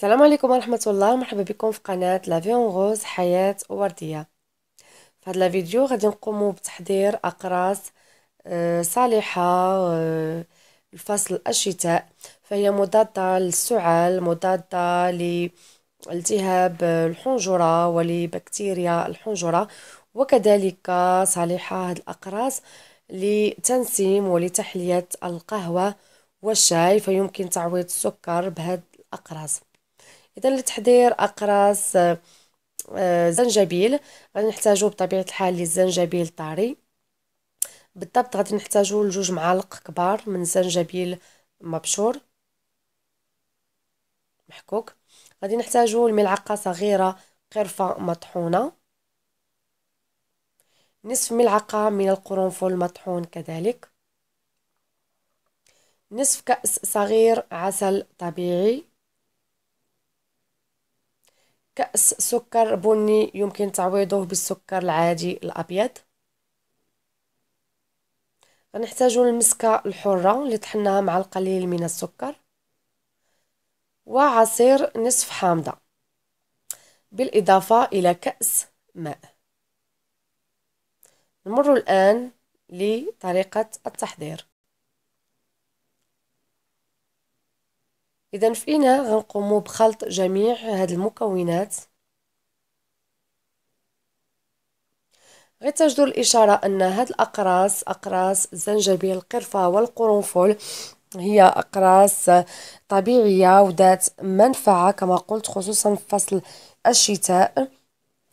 السلام عليكم ورحمة الله مرحبا بكم في قناة لافيون غوز حياة وردية في هذا الفيديو غادي نقومو بتحضير أقراص آه، صالحة آه، لفصل الشتاء فهي مضادة للسعال مضادة لالتهاب الحنجرة ولبكتيريا الحنجرة وكذلك صالحة هاد الأقراص لتنسيم ولتحلية القهوة والشاي فيمكن تعويض السكر بهاد الأقراص اذا لتحضير اقراص آه، آه، زنجبيل غادي نحتاجو بطبيعه الحال للزنجبيل طاري بالضبط غادي نحتاجو لجوج معالق كبار من الزنجبيل مبشور محكوك غادي نحتاجو لملعقه صغيره قرفه مطحونه نصف ملعقه من القرنفل مطحون كذلك نصف كأس صغير عسل طبيعي كأس سكر بني يمكن تعويضه بالسكر العادي الأبيض غنحتاج المسكة الحرة اللي طحناها مع القليل من السكر وعصير نصف حامضة بالإضافة إلى كأس ماء نمر الآن لطريقة التحضير إذا فينا غنقومو بخلط جميع هاد المكونات غتجدوا الإشارة أن هاد الأقراص أقراص الزنجبيل القرفة والقرنفل هي أقراص طبيعية وذات منفعة كما قلت خصوصا في فصل الشتاء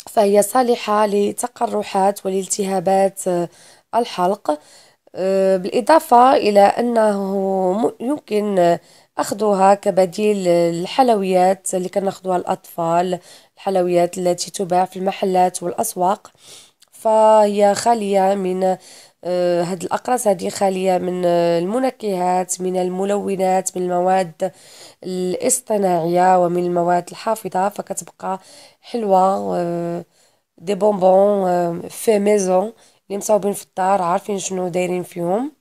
فهي صالحة لتقرحات والالتهابات الحلق آه، بالإضافة إلى أنه يمكن أخذوها كبديل الحلويات اللي كناخدوها الأطفال الحلويات التي تباع في المحلات والأسواق فهي خالية من آه، هاد الأقراص هذه خالية من المنكهات من الملونات من المواد الاصطناعية ومن المواد الحافظة فكتبقى حلوة دي بونبون في آه، ميزون اللي مصاوبين في الدار عارفين شنو دايرين فيهم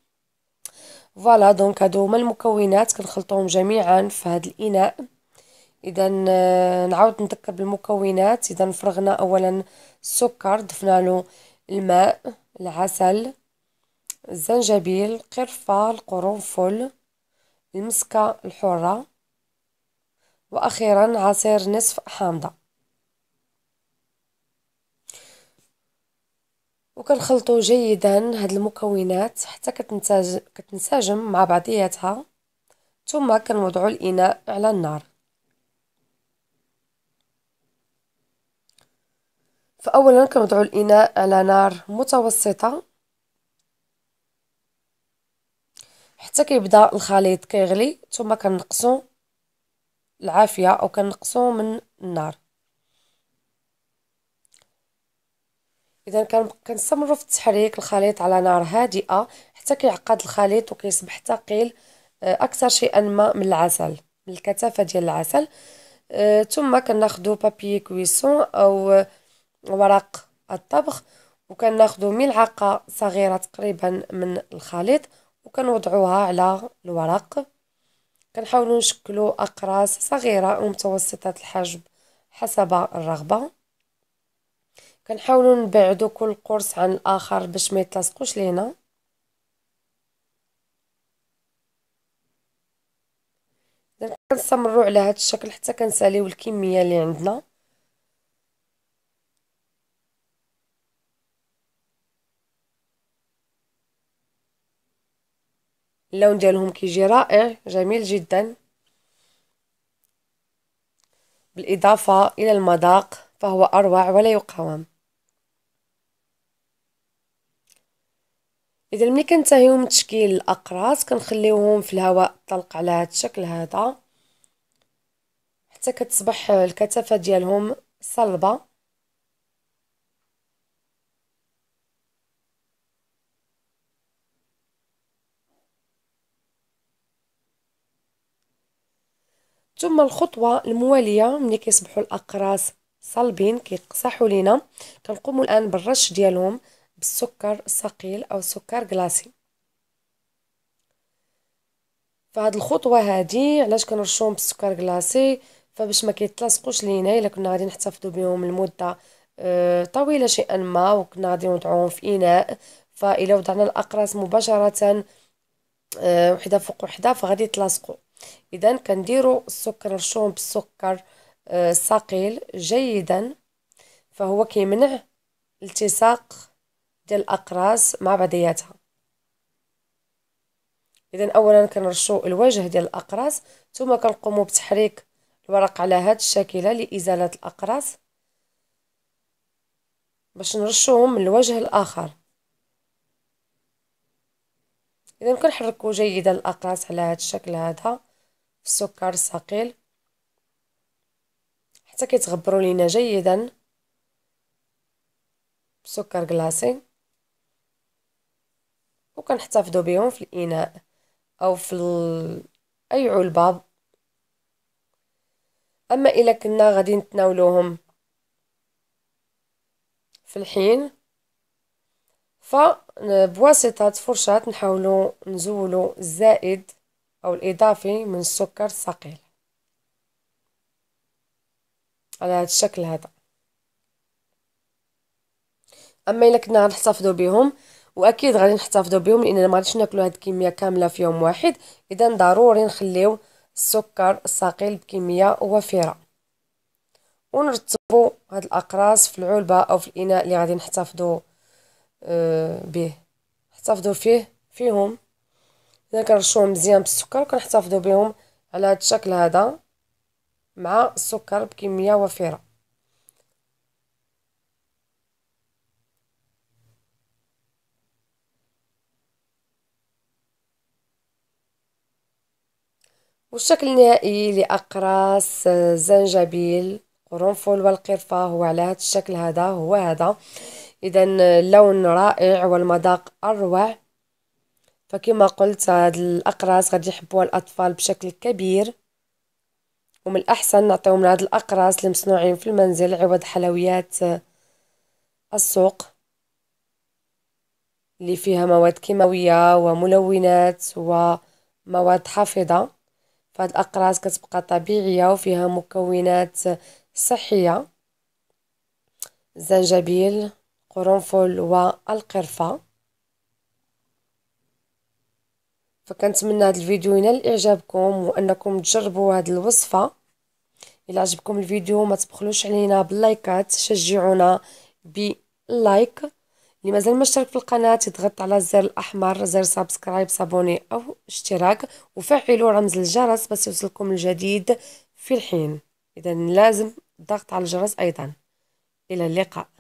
فوالا دونك هادو هما المكونات كنخلطوهم جميعا في هذا الاناء اذا آه، نعاود نذكر بالمكونات اذا فرغنا اولا السكر ضفنا له الماء العسل الزنجبيل القرفه القرنفل المسكه الحره واخيرا عصير نصف حامضه وكنخلطو جيدا هاد المكونات حتى كتنتج كتنسجم مع بعضياتها ثم كنوضعو الاناء على النار فاولا كنوضعو الاناء على نار متوسطه حتى كيبدا الخليط كيغلي ثم كنقصو العافيه او كنقصو من النار اذا كنستمروا في تحريك الخليط على نار هادئه حتى كيعقد الخليط وكيصبح ثقيل آه، اكثر شيئا ما من العسل من الكثافه ديال العسل أه ثم كناخذوا بابي كويسون او ورق الطبخ وكناخذوا ملعقه صغيره تقريبا من الخليط وكنوضعوها على الورق كنحاولوا نشكلوا اقراص صغيره ومتوسطه الحجم حسب الرغبه كنحاولوا نبعدوا كل قرص عن الاخر باش ما يتلاصقوش لينا كنستمروا على هذا الشكل حتى كنساليو الكميه اللي عندنا اللون ديالهم كيجي رائع جميل جدا بالاضافه الى المذاق فهو اروع ولا يقاوم اذا ملي كنتهيو من تشكيل الاقراص كنخليوهم في الهواء الطلق على هذا الشكل هذا حتى كتصبح الكثافه ديالهم صلبه ثم الخطوه المواليه ملي كيصبحوا الاقراص صلبين كيقصحوا لينا كنقوموا الان بالرش ديالهم بالسكر الثقيل أو السكر كلاصي فهاد الخطوة هادي علاش كنرشوهم بالسكر كلاصي فباش ما كيتلاصقوش لينا الا كنا غادي نحتفظوا بهم لمدة أه طويلة شيئا ما وكنا غادي نوضعوهم في إناء فإلا وضعنا الأقراص مباشرة أه وحدة فوق وحدة فغادي يتلاصقوا إذا كنديروا السكر نرشوهم بالسكر الثقيل أه جيدا فهو كيمنع التصاق ديال الأقراص مع بعضياتها إذا أولا كنرشو الوجه ديال الأقراص ثم كنقوموا بتحريك الورق على هاد الشاكلة لإزالة الأقراص باش نرشوهم من الوجه الآخر إذا كنحركو جيدا الأقراص على هاد الشكل هذا في السكر الثقيل حتى كيتغبروا لينا جيدا بسكر كلاصي وكنحتفظوا بيهم في الإناء أو في ال... أي علبة أما إلا كنا غادي نتناولوهم في الحين فبواسطة فرشاة نحاولو نزولو الزائد أو الإضافي من السكر الثقيل على هذا الشكل هذا أما إلا كنا غنحتفظو بيهم واكيد غادي نحتفظوا بهم لاننا ما غاديش ناكلوا هاد الكميه كامله في يوم واحد اذا ضروري نخليو السكر الثقيل بكميه وفيره ونرتبوا هاد الاقراص في العلبه او في الاناء اللي غادي نحتفظوا آه به نحتفظوا فيه فيهم اذا كنرشوهم مزيان بالسكر وكنحتفظوا بهم على هاد الشكل هذا مع السكر بكميه وفيره والشكل النهائي لأقراص زنجبيل قرنفل والقرفة هو على هذا الشكل هذا هو هذا إذا اللون رائع والمذاق أروع فكما قلت هاد الأقراص غادي يحبوها الأطفال بشكل كبير ومن الأحسن نعطيهم هاد الأقراص المصنوعين في المنزل عوض حلويات السوق اللي فيها مواد كيماوية وملونات ومواد حافظة فهاد الأقراص كتبقى طبيعية وفيها مكونات صحية الزنجبيل قرنفل والقرفة فكنتمنى هذا الفيديو ينال اعجابكم وانكم تجربوا هذه الوصفه الى عجبكم الفيديو ما تبخلوش علينا باللايكات شجعونا باللايك اللي مازال ما اشترك في القناة يضغط على الزر الأحمر زر سبسكرايب صابوني أو اشتراك وفعلوا رمز الجرس باش يوصلكم الجديد في الحين إذا لازم الضغط على الجرس أيضا إلى اللقاء